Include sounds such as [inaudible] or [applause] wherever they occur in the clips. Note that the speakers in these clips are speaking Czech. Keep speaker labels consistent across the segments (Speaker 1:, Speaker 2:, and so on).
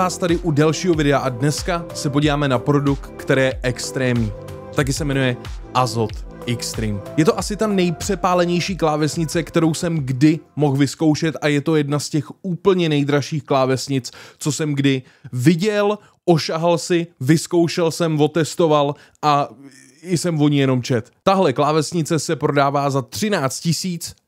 Speaker 1: vás tady u dalšího videa a dneska se podíváme na produkt, který je extrémní. Taky se jmenuje Azot Extreme. Je to asi ta nejpřepálenější klávesnice, kterou jsem kdy mohl vyzkoušet a je to jedna z těch úplně nejdražších klávesnic, co jsem kdy viděl, ošahal si, vyzkoušel jsem, otestoval a jsem o ní jenom čet. Tahle klávesnice se prodává za 13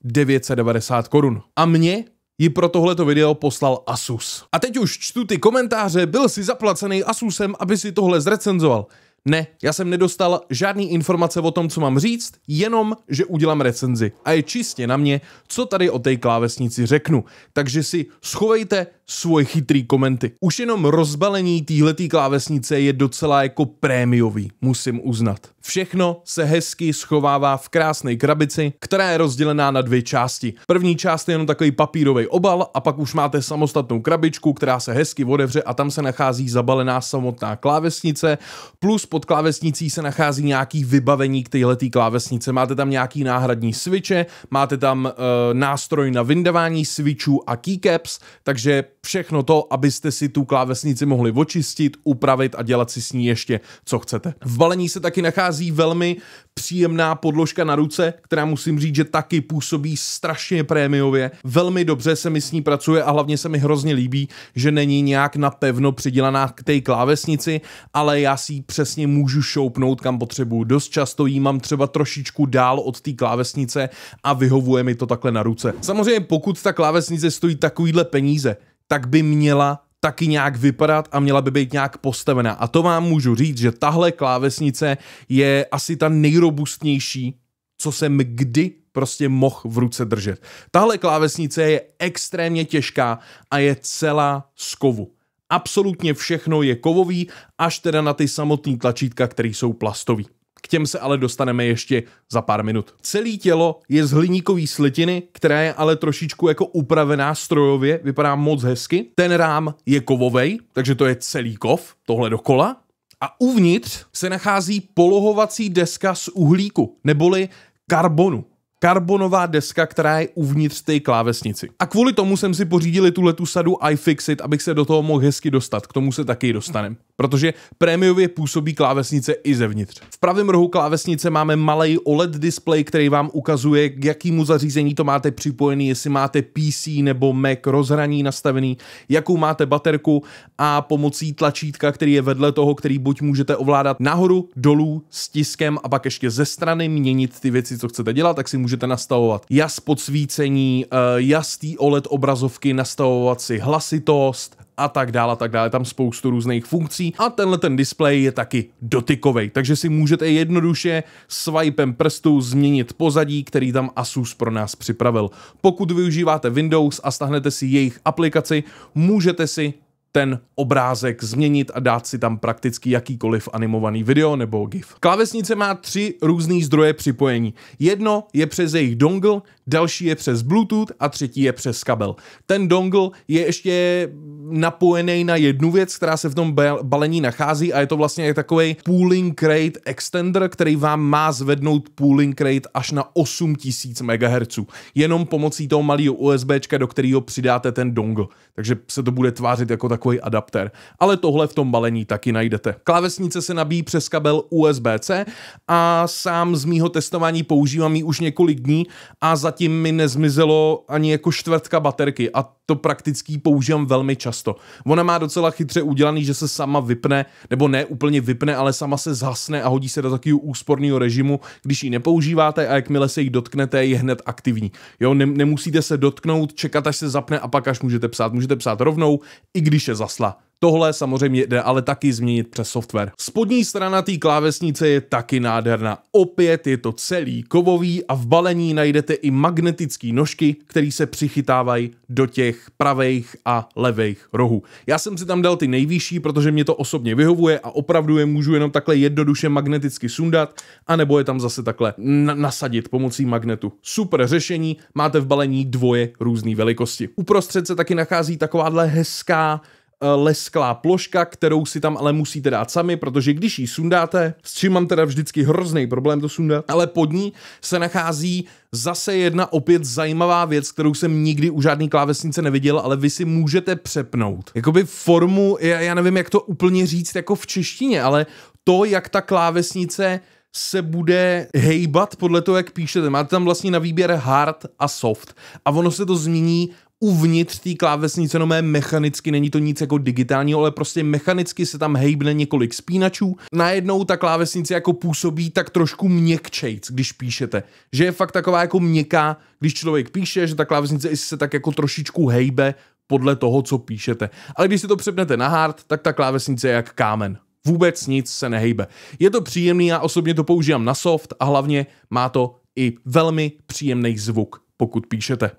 Speaker 1: 990 korun. A mě ji pro tohleto video poslal Asus. A teď už čtu ty komentáře, byl si zaplacený Asusem, aby si tohle zrecenzoval. Ne, já jsem nedostal žádný informace o tom, co mám říct, jenom, že udělám recenzi. A je čistě na mě, co tady o té klávesnici řeknu. Takže si schovejte svoje chytrý komenty. Už jenom rozbalení téhletý klávesnice je docela jako prémiový, musím uznat. Všechno se hezky schovává v krásné krabici, která je rozdělená na dvě části. První část je jenom takový papírový obal a pak už máte samostatnou krabičku, která se hezky otevře a tam se nachází zabalená samotná klávesnice, plus pod klávesnicí se nachází nějaký vybavení k téhletý klávesnice. Máte tam nějaký náhradní switche, máte tam e, nástroj na vyndavání switchů a keycaps, takže všechno to, abyste si tu klávesnici mohli očistit, upravit a dělat si s ní ještě, co chcete. V balení se taky nachází velmi příjemná podložka na ruce, která musím říct, že taky působí strašně prémiově. Velmi dobře se mi s ní pracuje a hlavně se mi hrozně líbí, že není nějak napevno přidělaná k té klávesnici, ale já si ji přesně můžu šoupnout, kam potřebuju. Dost často ji mám třeba trošičku dál od té klávesnice a vyhovuje mi to takhle na ruce. Samozřejmě pokud ta klávesnice stojí takovýhle peníze, tak by měla taky nějak vypadat a měla by být nějak postavená. A to vám můžu říct, že tahle klávesnice je asi ta nejrobustnější, co jsem kdy prostě mohl v ruce držet. Tahle klávesnice je extrémně těžká a je celá z kovu. Absolutně všechno je kovový, až teda na ty samotné tlačítka, které jsou plastové. K těm se ale dostaneme ještě za pár minut. Celé tělo je z hliníkové slitiny, která je ale trošičku jako upravená strojově, vypadá moc hezky. Ten rám je kovovej, takže to je celý kov, tohle dokola. A uvnitř se nachází polohovací deska z uhlíku, neboli karbonu karbonová deska, která je uvnitř té klávesnici. A kvůli tomu jsem si pořídili tuhle tu sadu iFixit, abych se do toho mohl hezky dostat. K tomu se taky dostaneme protože prémiově působí klávesnice i zevnitř. V pravém rohu klávesnice máme malý OLED display, který vám ukazuje, k jakému zařízení to máte připojený, jestli máte PC nebo Mac rozhraní nastavený, jakou máte baterku a pomocí tlačítka, který je vedle toho, který buď můžete ovládat nahoru, dolů, stiskem a pak ještě ze strany měnit ty věci, co chcete dělat, tak si můžete nastavovat jas podsvícení, eh, jas OLED obrazovky, nastavovat si hlasitost, a tak dále, a tak dále, tam spoustu různých funkcí a tenhle ten displej je taky dotykový, takže si můžete jednoduše swipem prstu změnit pozadí, který tam Asus pro nás připravil. Pokud využíváte Windows a stahnete si jejich aplikaci, můžete si ten obrázek změnit a dát si tam prakticky jakýkoliv animovaný video nebo GIF. Klávesnice má tři různé zdroje připojení. Jedno je přes jejich dongle, další je přes Bluetooth a třetí je přes kabel. Ten dongle je ještě napojený na jednu věc, která se v tom balení nachází a je to vlastně takový pooling crate extender, který vám má zvednout pooling crate až na 8000 MHz. Jenom pomocí toho malého USBčka, do kterého přidáte ten dongle. Takže se to bude tvářit jako tak takový adapter. Ale tohle v tom balení taky najdete. Klávesnice se nabíjí přes kabel USB-C a sám z mýho testování používám ji už několik dní a zatím mi nezmizelo ani jako čtvrtka baterky a to praktický používám velmi často. Ona má docela chytře udělaný, že se sama vypne, nebo ne úplně vypne, ale sama se zhasne a hodí se do takového úsporného režimu, když ji nepoužíváte a jakmile se jí dotknete, je hned aktivní. Jo, ne, nemusíte se dotknout, čekat, až se zapne a pak až můžete psát. Můžete psát rovnou, i když je zasla. Tohle samozřejmě jde ale taky změnit přes software. Spodní strana té klávesnice je taky nádherná. Opět je to celý kovový a v balení najdete i magnetické nožky, které se přichytávají do těch pravých a levých rohů. Já jsem si tam dal ty nejvyšší, protože mě to osobně vyhovuje a opravdu je můžu jenom takhle jednoduše magneticky sundat, anebo je tam zase takhle nasadit pomocí magnetu. Super řešení, máte v balení dvoje různé velikosti. Uprostřed se taky nachází takováhle hezká Eh, lesklá ploška, kterou si tam ale musíte dát sami, protože když ji sundáte, s čím mám teda vždycky hrozný problém to sundat, ale pod ní se nachází zase jedna opět zajímavá věc, kterou jsem nikdy u žádný klávesnice neviděl, ale vy si můžete přepnout. Jakoby formu, já, já nevím, jak to úplně říct jako v češtině, ale to, jak ta klávesnice se bude hejbat podle toho, jak píšete. Máte tam vlastně na výběr hard a soft. A ono se to změní uvnitř té klávesnice, no mé mechanicky, není to nic jako digitálního, ale prostě mechanicky se tam hejbne několik spínačů. Najednou ta klávesnice jako působí tak trošku měkčejc, když píšete. Že je fakt taková jako měkká, když člověk píše, že ta klávesnice se tak jako trošičku hejbe podle toho, co píšete. Ale když si to přepnete na hard, tak ta klávesnice je jak kámen. Vůbec nic se nehejbe. Je to příjemný, já osobně to používám na soft a hlavně má to i velmi příjemný zvuk, pokud píšete.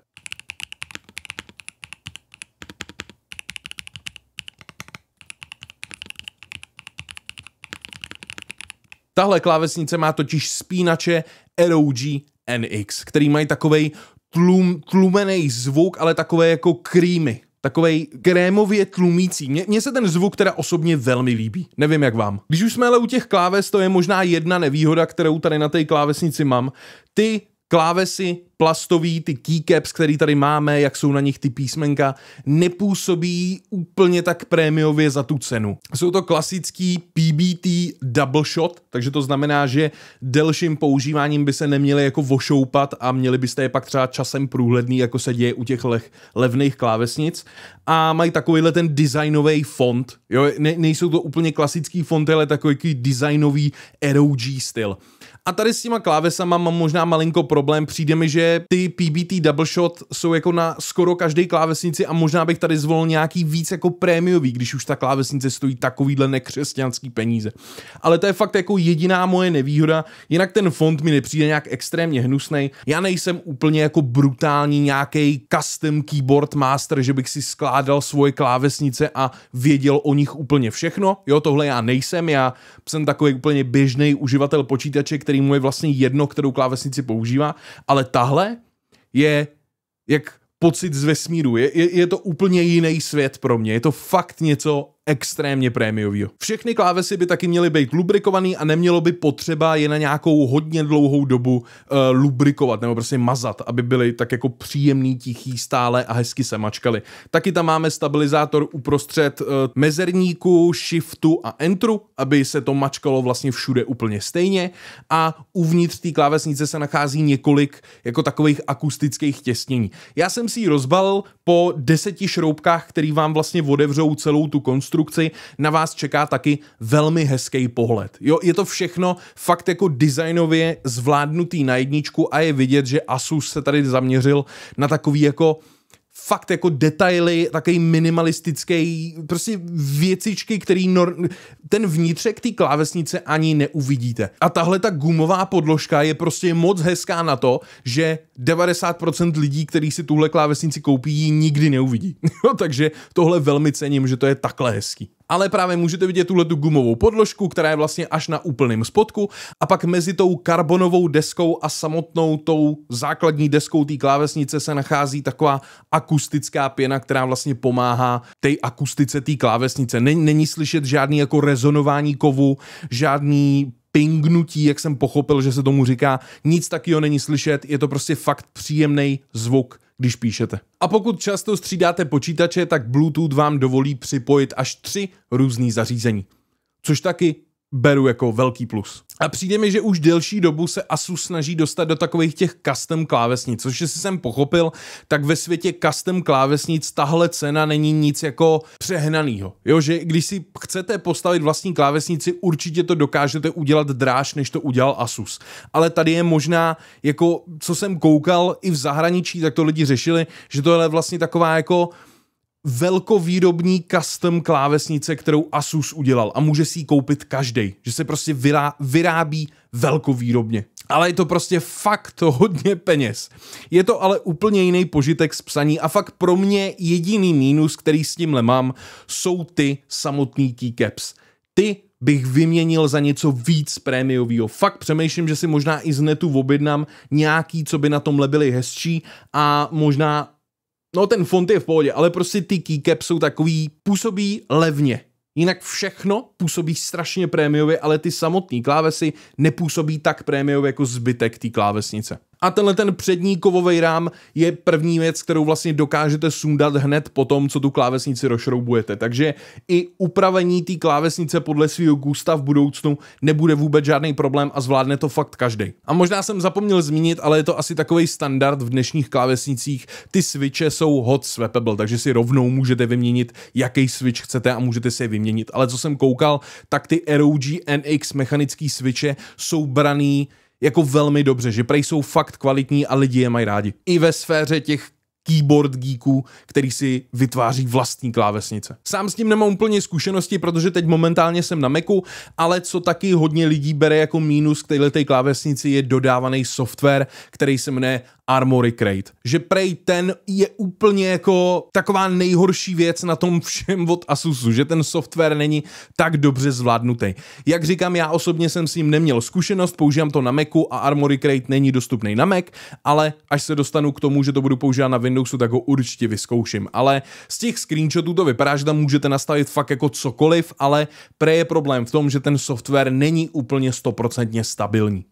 Speaker 1: Tahle klávesnice má totiž spínače ROG NX, který mají takový tlum, tlumený zvuk, ale takové jako krýmy. takový krémově tlumící. mně se ten zvuk teda osobně velmi líbí. Nevím jak vám. Když už jsme ale u těch kláves, to je možná jedna nevýhoda, kterou tady na té klávesnici mám. Ty klávesy plastový, ty keycaps, který tady máme, jak jsou na nich ty písmenka, nepůsobí úplně tak prémiově za tu cenu. Jsou to klasický PBT double shot, takže to znamená, že delším používáním by se neměly jako vošoupat a měli byste je pak třeba časem průhledný, jako se děje u těch leh, levných klávesnic. A mají takovýhle ten designový font, jo, ne, nejsou to úplně klasický fonty, ale takový designový ROG styl. A tady s těma klávesama mám možná malinko problém. Přijde mi, že ty PBT double shot jsou jako na skoro každé klávesnici a možná bych tady zvolil nějaký víc jako prémiový, když už ta klávesnice stojí takovýhle nekřesťanský peníze. Ale to je fakt jako jediná moje nevýhoda, jinak ten fond mi nepřijde nějak extrémně hnusný. Já nejsem úplně jako brutální nějaký custom keyboard master, že bych si skládal svoje klávesnice a věděl o nich úplně všechno. Jo, tohle já nejsem, já jsem takový úplně běžný uživatel počítače, který mu je vlastně jedno, kterou klávesnici používá, ale tahle je jak pocit z vesmíru. Je, je, je to úplně jiný svět pro mě. Je to fakt něco extrémně prémiový. Všechny klávesy by taky měly být lubrikovaný a nemělo by potřeba je na nějakou hodně dlouhou dobu uh, lubrikovat nebo prostě mazat, aby byly tak jako příjemný, tichý, stále a hezky se mačkaly. Taky tam máme stabilizátor uprostřed uh, mezerníku, shiftu a entru, aby se to mačkalo vlastně všude úplně stejně a uvnitř té klávesnice se nachází několik jako takových akustických těsnění. Já jsem si ji rozbalil po deseti šroubkách, který vám vlastně odevřou celou tu konstrukci konstrukci, na vás čeká taky velmi hezký pohled. Jo, je to všechno fakt jako designově zvládnutý na jedničku a je vidět, že Asus se tady zaměřil na takový jako fakt jako detaily, takový minimalistický, prostě věcičky, který nor- ten vnitřek té klávesnice ani neuvidíte. A tahle ta gumová podložka je prostě moc hezká na to, že 90% lidí, kteří si tuhle klávesnici koupí, ji nikdy neuvidí. [laughs] No, takže tohle velmi cením, že to je takhle hezký ale právě můžete vidět tuhle tu gumovou podložku, která je vlastně až na úplném spodku a pak mezi tou karbonovou deskou a samotnou tou základní deskou té klávesnice se nachází taková akustická pěna, která vlastně pomáhá té akustice té klávesnice. Není, není slyšet žádný jako rezonování kovu, žádný pingnutí, jak jsem pochopil, že se tomu říká. Nic takového není slyšet, je to prostě fakt příjemný zvuk když píšete. A pokud často střídáte počítače, tak Bluetooth vám dovolí připojit až tři různý zařízení, což taky beru jako velký plus. A přijde mi, že už delší dobu se Asus snaží dostat do takových těch custom klávesnic, což si jsem pochopil, tak ve světě custom klávesnic tahle cena není nic jako přehnanýho. Jo, že když si chcete postavit vlastní klávesnici, určitě to dokážete udělat dráž, než to udělal Asus. Ale tady je možná, jako co jsem koukal i v zahraničí, tak to lidi řešili, že tohle je vlastně taková jako velkovýrobní custom klávesnice, kterou Asus udělal a může si ji koupit každý, že se prostě vyrá, vyrábí velkovýrobně. Ale je to prostě fakt hodně peněz. Je to ale úplně jiný požitek z psaní a fakt pro mě jediný mínus, který s tímhle mám, jsou ty samotný keycaps. Ty bych vyměnil za něco víc prémiového. Fakt přemýšlím, že si možná i z netu objednám nějaký, co by na tomhle byly hezčí a možná No ten font je v pohodě, ale prostě ty keycap jsou takový, působí levně. Jinak všechno působí strašně prémiově, ale ty samotné klávesy nepůsobí tak prémiově jako zbytek té klávesnice. A tenhle ten přední kovový rám je první věc, kterou vlastně dokážete sundat hned po tom, co tu klávesnici rozšroubujete. Takže i upravení té klávesnice podle svého gusta v budoucnu nebude vůbec žádný problém a zvládne to fakt každý. A možná jsem zapomněl zmínit, ale je to asi takový standard v dnešních klávesnicích. Ty switche jsou hot swappable, takže si rovnou můžete vyměnit, jaký switch chcete a můžete si je vyměnit. Ale co jsem koukal, tak ty ROG NX mechanické switche jsou braný jako velmi dobře, že prej jsou fakt kvalitní a lidi je mají rádi. I ve sféře těch keyboard geeků, který si vytváří vlastní klávesnice. Sám s tím nemám úplně zkušenosti, protože teď momentálně jsem na Macu, ale co taky hodně lidí bere jako mínus k této klávesnici je dodávaný software, který se jmenuje Armory Crate. Že prej ten je úplně jako taková nejhorší věc na tom všem od Asusu, že ten software není tak dobře zvládnutý. Jak říkám, já osobně jsem s ním neměl zkušenost, používám to na Macu a Armory Crate není dostupný na Mac, ale až se dostanu k tomu, že to budu používat na Windowsu, tak ho určitě vyzkouším. Ale z těch screenshotů to vypadá, že tam můžete nastavit fakt jako cokoliv, ale prej je problém v tom, že ten software není úplně stoprocentně stabilní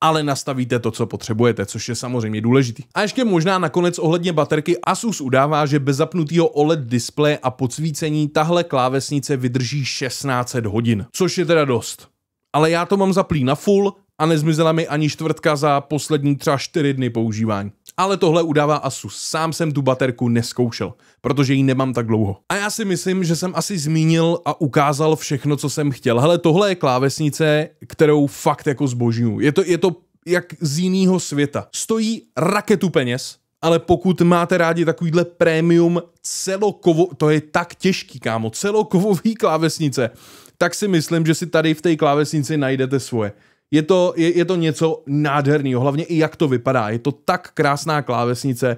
Speaker 1: ale nastavíte to, co potřebujete, což je samozřejmě důležitý. A ještě možná nakonec ohledně baterky Asus udává, že bez zapnutého OLED displeje a podsvícení tahle klávesnice vydrží 16 hodin, což je teda dost. Ale já to mám zaplý na full, a nezmizela mi ani čtvrtka za poslední třeba 4 dny používání. Ale tohle udává Asus. Sám jsem tu baterku neskoušel, protože ji nemám tak dlouho. A já si myslím, že jsem asi zmínil a ukázal všechno, co jsem chtěl. Hele, tohle je klávesnice, kterou fakt jako zbožňuju. Je to, je to jak z jiného světa. Stojí raketu peněz, ale pokud máte rádi takovýhle prémium celokovo, to je tak těžký, kámo, celokovový [laughs] klávesnice, tak si myslím, že si tady v té klávesnici najdete svoje je to, je, je to něco nádherného, hlavně i jak to vypadá. Je to tak krásná klávesnice,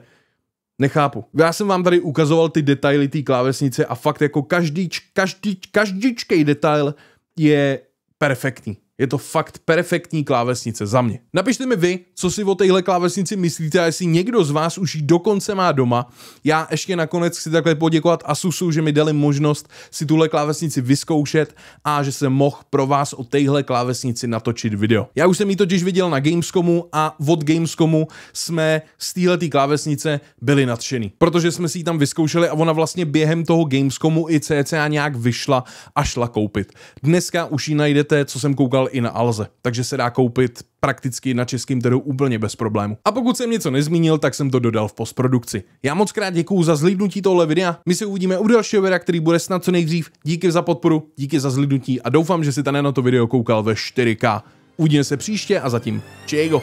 Speaker 1: nechápu. Já jsem vám tady ukazoval ty detaily té klávesnice a fakt jako každý, každý, každý detail je perfektní. Je to fakt perfektní klávesnice za mě. Napište mi vy, co si o téhle klávesnici myslíte a jestli někdo z vás už ji dokonce má doma. Já ještě nakonec chci takhle poděkovat Asusu, že mi dali možnost si tuhle klávesnici vyzkoušet a že jsem mohl pro vás o téhle klávesnici natočit video. Já už jsem ji totiž viděl na Gamescomu a od Gamescomu jsme z téhle klávesnice byli nadšený, protože jsme si ji tam vyzkoušeli a ona vlastně během toho Gamescomu i CCA nějak vyšla a šla koupit. Dneska už ji najdete, co jsem koukal i na Alze, takže se dá koupit prakticky na českém trhu úplně bez problému. A pokud jsem něco nezmínil, tak jsem to dodal v postprodukci. Já moc krát děkuju za zhlídnutí tohle videa, my se uvidíme u dalšího videa, který bude snad co nejdřív. Díky za podporu, díky za zhlídnutí a doufám, že si tady na to video koukal ve 4K. Uvidíme se příště a zatím čego.